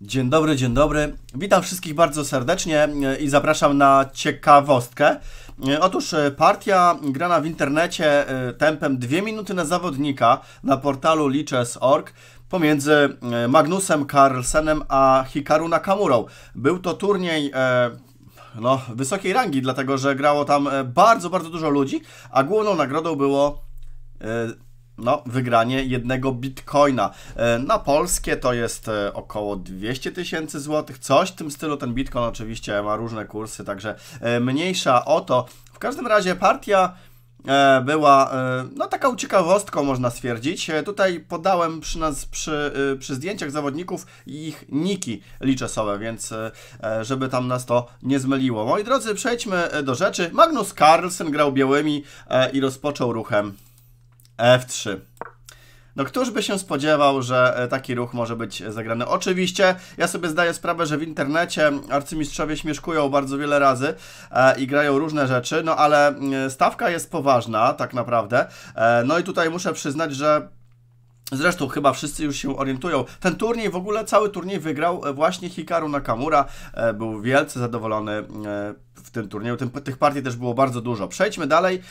Dzień dobry, dzień dobry. Witam wszystkich bardzo serdecznie e, i zapraszam na ciekawostkę. E, otóż e, partia grana w internecie tempem 2 minuty na zawodnika na portalu liches.org pomiędzy Magnusem Carlsenem a Hikaru Nakamurą. Był to turniej no, wysokiej rangi, dlatego że grało tam bardzo, bardzo dużo ludzi, a główną nagrodą było no, wygranie jednego bitcoina. E, na polskie to jest e, około 200 tysięcy złotych, coś w tym stylu. Ten bitcoin oczywiście ma różne kursy, także e, mniejsza o to. W każdym razie partia była no taką ciekawostką można stwierdzić. Tutaj podałem przy, nas, przy, przy zdjęciach zawodników ich niki liczesowe, więc żeby tam nas to nie zmyliło. Moi drodzy, przejdźmy do rzeczy. Magnus Carlsen grał białymi i rozpoczął ruchem F3. No któż by się spodziewał, że e, taki ruch może być zagrany? Oczywiście, ja sobie zdaję sprawę, że w internecie arcymistrzowie śmieszkują bardzo wiele razy e, i grają różne rzeczy, no ale e, stawka jest poważna tak naprawdę. no i tutaj muszę przyznać, że Zresztą chyba wszyscy już się orientują. Ten turniej, w ogóle cały turniej wygrał e, właśnie Hikaru Nakamura. E, był wielce zadowolony e, w tym turnieju. tych partii też było bardzo dużo. Przejdźmy dalej.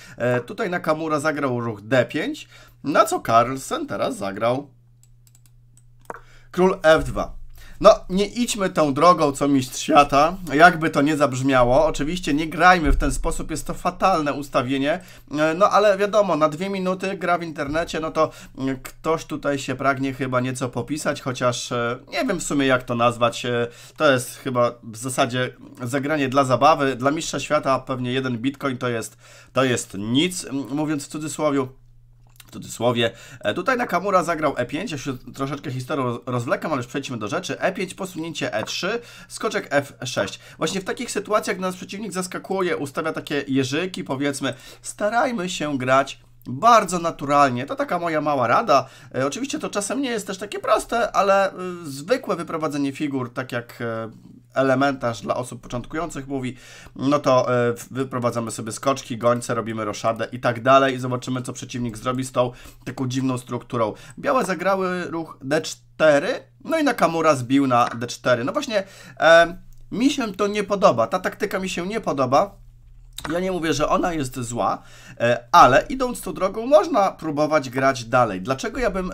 Tutaj Nakamura zagrał ruch D5, na co Carlsen teraz zagrał król F2. No, nie idźmy tą drogą, co mistrz świata, jakby to nie zabrzmiało. Oczywiście nie grajmy w ten sposób, jest to fatalne ustawienie, e, no ale wiadomo, na dwie minuty gra w internecie, no to mm, ktoś tutaj się pragnie chyba nieco popisać, chociaż e, nie wiem w sumie jak to nazwać. E, to jest chyba w zasadzie zagranie dla zabawy. Dla mistrza świata pewnie jeden bitcoin to jest, to jest nic, mówiąc w cudzysłowie cudzysłowie. E, tutaj Nakamura zagrał E5, ja się troszeczkę historią rozwlekam, ale już przejdźmy do rzeczy. E5, posunięcie E3, skoczek F6. Właśnie w takich sytuacjach nas przeciwnik zaskakuje, ustawia takie jeżyki, powiedzmy, starajmy się grać bardzo naturalnie. To taka moja mała rada. E, oczywiście to czasem nie jest też takie proste, ale y, zwykłe wyprowadzenie figur, tak jak e, elementarz dla osób początkujących mówi, no to e, wyprowadzamy sobie skoczki, gońce, robimy roszadę i tak dalej i zobaczymy, co przeciwnik zrobi z tą taką dziwną strukturą. Białe zagrały ruch d4, no i Nakamura zbił na d4. No właśnie, e, mi się to nie podoba, ta taktyka mi się nie podoba, ja nie mówię, że ona jest zła, e, ale idąc tą drogą można próbować grać dalej. Dlaczego ja bym e,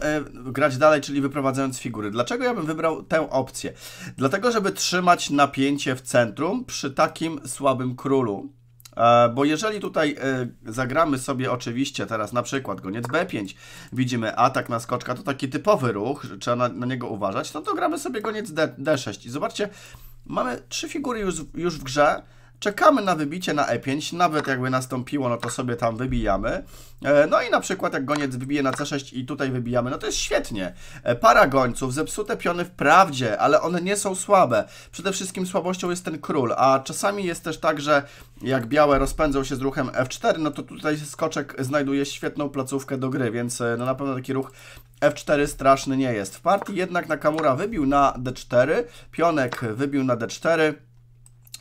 grać dalej, czyli wyprowadzając figury? Dlaczego ja bym wybrał tę opcję? Dlatego, żeby trzymać napięcie w centrum przy takim słabym królu. E, bo jeżeli tutaj zagramy sobie oczywiście teraz na przykład goniec B5, widzimy atak na skoczka, to taki typowy ruch, trzeba na, na niego uważać, no to gramy sobie goniec D, D6 i zobaczcie, mamy trzy figury już, już w grze, Czekamy na wybicie na e5, nawet jakby nastąpiło, no to sobie tam wybijamy. E, no i na przykład jak goniec wybije na c6 i tutaj wybijamy, no to jest świetnie. E, para gońców, zepsute piony wprawdzie, ale one nie są słabe. Przede wszystkim słabością jest ten król, a czasami jest też tak, że jak białe rozpędzą się z ruchem f4, no to tutaj skoczek znajduje świetną placówkę do gry, więc e, no na pewno taki ruch F4 straszny nie jest. W partii jednak Nakamura wybił na D4, pionek wybił na D4,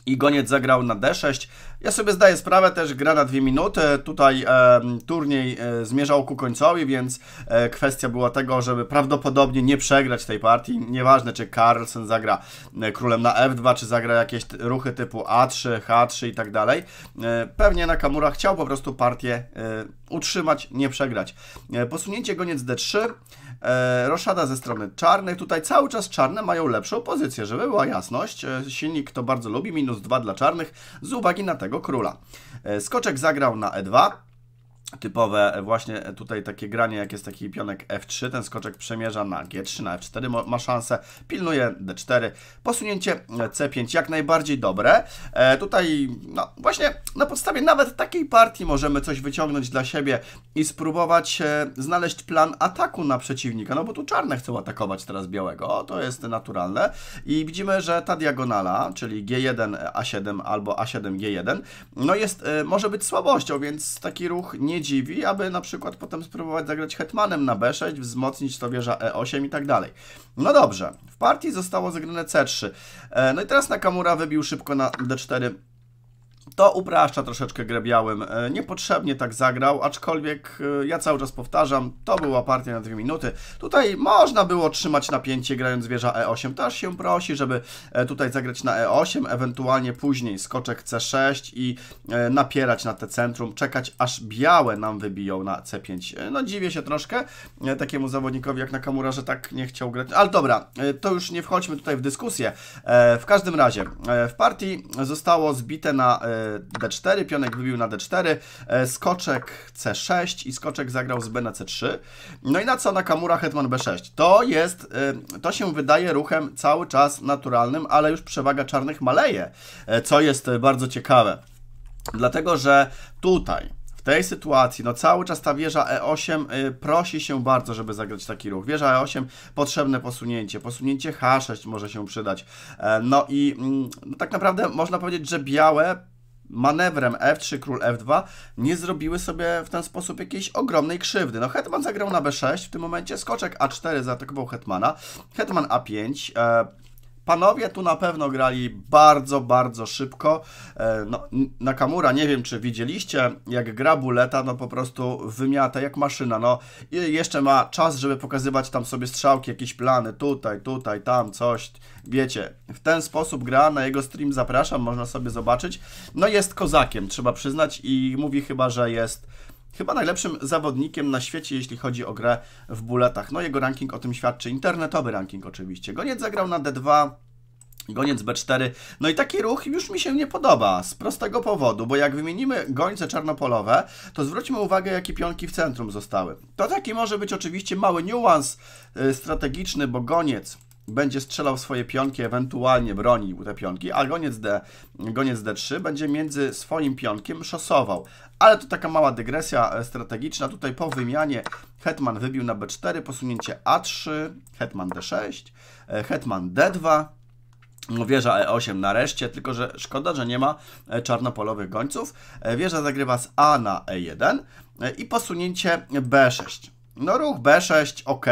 i Goniec zagrał na D6. Ja sobie zdaję sprawę, też gra na dwie minuty. Tutaj e, turniej e, zmierzał ku końcowi, więc e, kwestia była tego, żeby prawdopodobnie nie przegrać tej partii. Nieważne, czy Carlsen zagra e, królem na F2, czy zagra jakieś ruchy typu A3, H3 i tak dalej. E, pewnie Nakamura chciał po prostu partię e, utrzymać, nie przegrać. E, posunięcie goniec D3, e, roszada ze strony czarnych. Tutaj cały czas czarne mają lepszą pozycję, żeby była jasność. E, silnik to bardzo lubi, minus 2 dla czarnych z uwagi na tego króla. skoczek zagrał na E2 typowe e, właśnie e, tutaj takie granie, jak jest taki pionek F3, ten skoczek przemierza na G3, na F4 ma szansę, pilnuje D4, posunięcie e, C5 jak najbardziej dobre. E, tutaj no, właśnie na podstawie nawet takiej partii możemy coś wyciągnąć dla siebie i spróbować e, znaleźć plan ataku na przeciwnika, no bo tu czarne chcą atakować teraz białego, to jest naturalne i widzimy, że ta diagonala, czyli G1, A7 albo A7, G1, no jest, e, może być słabością, więc taki ruch nie dziwi, aby na przykład potem spróbować zagrać hetmanem na b6, wzmocnić to wieża e8 i tak dalej. No dobrze, w partii zostało zagrane c3. E, no i teraz Nakamura wybił szybko na d4 to upraszcza troszeczkę grę białym. E, niepotrzebnie tak zagrał, aczkolwiek e, ja cały czas powtarzam, to była partia na dwie minuty. Tutaj można było trzymać napięcie grając wieża E8. Też się prosi, żeby e, tutaj zagrać na E8, ewentualnie później skoczek C6 i napierać na te centrum, czekać aż białe nam wybiją na C5. No dziwię się troszkę takiemu zawodnikowi jak Nakamura, że tak nie chciał grać. Ale dobra, to już nie wchodźmy tutaj w dyskusję. W każdym razie, w partii zostało zbite na D4, pionek wybił na D4, e, skoczek C6 i skoczek zagrał z B na C3. No i na co Nakamura hetman B6? To jest, e, to się wydaje ruchem cały czas naturalnym, ale już przewaga czarnych maleje, e, co jest bardzo ciekawe. Dlatego, że tutaj w tej sytuacji, no cały czas ta wieża E8 prosi się bardzo, żeby zagrać taki ruch. Wieża E8 potrzebne posunięcie, posunięcie H6 może się przydać. No i mm, no tak naprawdę można powiedzieć, że białe manewrem F3, król F2 nie zrobiły sobie w ten sposób jakiejś ogromnej krzywdy. No Hetman zagrał na B6, w tym momencie skoczek A4 zaatakował Hetmana, Hetman A5, e, Panowie tu na pewno grali bardzo, bardzo szybko. E, no, Nakamura, nie wiem czy widzieliście, jak gra buleta, no po prostu wymiata jak maszyna. No i jeszcze ma czas, żeby pokazywać tam sobie strzałki, jakieś plany tutaj, tutaj, tam, coś. Wiecie, w ten sposób gra, na jego stream zapraszam, można sobie zobaczyć. No jest kozakiem, trzeba przyznać i mówi chyba, że jest Chyba najlepszym zawodnikiem na świecie, jeśli chodzi o grę w buletach. No jego ranking o tym świadczy, internetowy ranking oczywiście. Goniec zagrał na D2, Goniec B4. No i taki ruch już mi się nie podoba, z prostego powodu, bo jak wymienimy gońce czarnopolowe, to zwróćmy uwagę, jakie pionki w centrum zostały. To taki może być oczywiście mały niuans y, strategiczny, bo goniec będzie strzelał swoje pionki, ewentualnie bronił te pionki, a goniec, D, goniec D3 będzie między swoim pionkiem szosował. Ale to taka mała dygresja e, strategiczna. Tutaj po wymianie hetman wybił na B4, posunięcie A3, hetman D6, e, hetman D2, no, Wieża E8 nareszcie, tylko że szkoda, że nie ma e, czarnopolowych gońców. Wieża zagrywa z A na E1 i posunięcie B6. No ruch B6, ok,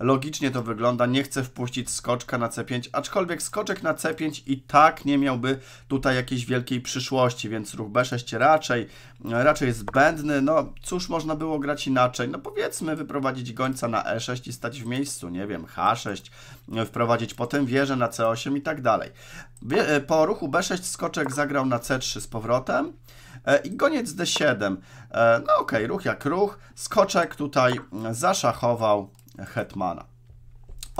Logicznie to wygląda, nie chcę wpuścić skoczka na C5, aczkolwiek skoczek na C5 i tak nie miałby tutaj jakiejś wielkiej przyszłości, więc ruch B6 raczej, raczej zbędny, no cóż można było grać inaczej, no powiedzmy wyprowadzić gońca na E6 i stać w miejscu, nie wiem, H6, wprowadzić potem wieżę na C8 i tak dalej. E, po ruchu B6 skoczek zagrał na C3 z powrotem, e, i goniec D7. E, no okej, okay, ruch jak ruch. Skoczek tutaj zaszachował hetmana.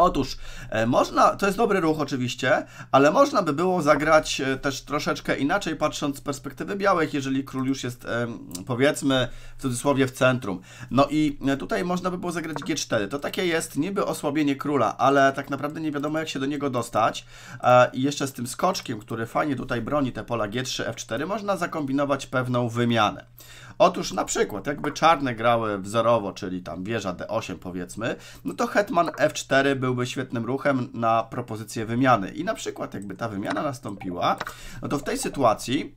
Otóż e, można, to jest dobry ruch oczywiście, ale można by było zagrać e, też troszeczkę inaczej, patrząc z perspektywy białych, jeżeli król już jest powiedzmy w cudzysłowie w centrum. No i e, tutaj można by było zagrać G4. To takie jest niby osłabienie króla, ale tak naprawdę nie wiadomo jak się do niego dostać. I jeszcze z tym skoczkiem, który fajnie tutaj broni te pola G3, F4, można zakombinować pewną wymianę. Otóż na przykład, jakby czarne grały wzorowo, czyli tam wieża D8 powiedzmy, no to hetman F4 byłby świetnym ruchem na propozycję wymiany. I na przykład, jakby ta wymiana nastąpiła, no to w tej sytuacji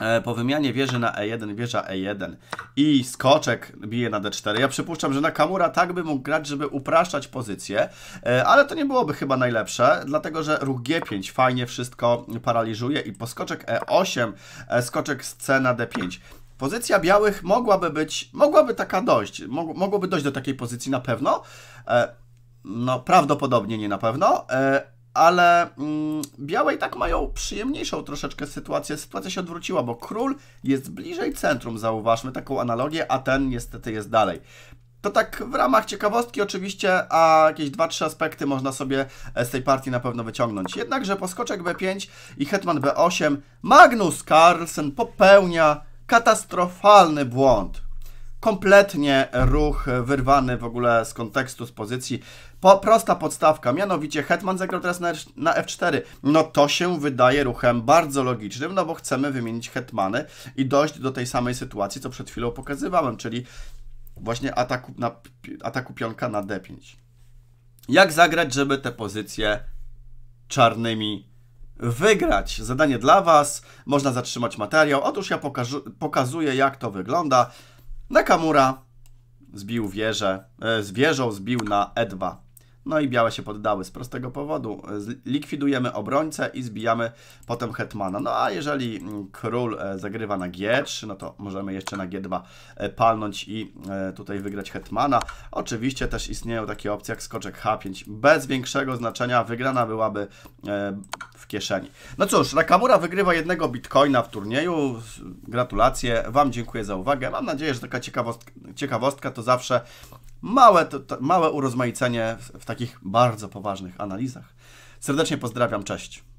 e, po wymianie wieży na E1, wieża E1 i skoczek bije na D4. Ja przypuszczam, że Nakamura tak by mógł grać, żeby upraszczać pozycję, e, ale to nie byłoby chyba najlepsze, dlatego że ruch G5 fajnie wszystko paraliżuje i po skoczek E8, e, skoczek z C na D5. Pozycja białych mogłaby być, mogłaby taka dojść, mogłoby dojść do takiej pozycji na pewno. E, no, prawdopodobnie nie na pewno, e, ale mm, białe i tak mają przyjemniejszą troszeczkę sytuację. Sytuacja się odwróciła, bo król jest bliżej centrum, zauważmy taką analogię, a ten niestety jest dalej. To tak w ramach ciekawostki oczywiście, a jakieś 2-3 aspekty można sobie e, z tej partii na pewno wyciągnąć. Jednakże poskoczek B5 i hetman B8 Magnus Carlsen popełnia Katastrofalny błąd. Kompletnie ruch wyrwany w ogóle z kontekstu, z pozycji. Po, prosta podstawka, mianowicie Hetman zagrał teraz na, na, F4. No to się wydaje ruchem bardzo logicznym, no bo chcemy wymienić Hetmany i dojść do tej samej sytuacji, co przed chwilą pokazywałem, czyli właśnie ataku, na, ataku pionka na D5. Jak zagrać, żeby te pozycje czarnymi wygrać. Zadanie dla Was, można zatrzymać materiał. Otóż ja pokazuję, jak to wygląda. Nakamura zbił wieżę, e, z wieżą zbił na E2. No i białe się poddały z prostego powodu. Likwidujemy obrońcę i zbijamy potem hetmana. No a jeżeli mm, król e, zagrywa na G3, no to możemy jeszcze na G2 e, palnąć i e, tutaj wygrać hetmana. Oczywiście też istnieją takie opcje jak skoczek H5. Bez większego znaczenia wygrana byłaby w kieszeni. No cóż, Nakamura wygrywa jednego bitcoina w turnieju. Gratulacje, Wam dziękuję za uwagę. Mam nadzieję, że taka ciekawostka, ciekawostka to zawsze małe, to, to, małe urozmaicenie w, w takich bardzo poważnych analizach. Serdecznie pozdrawiam, cześć.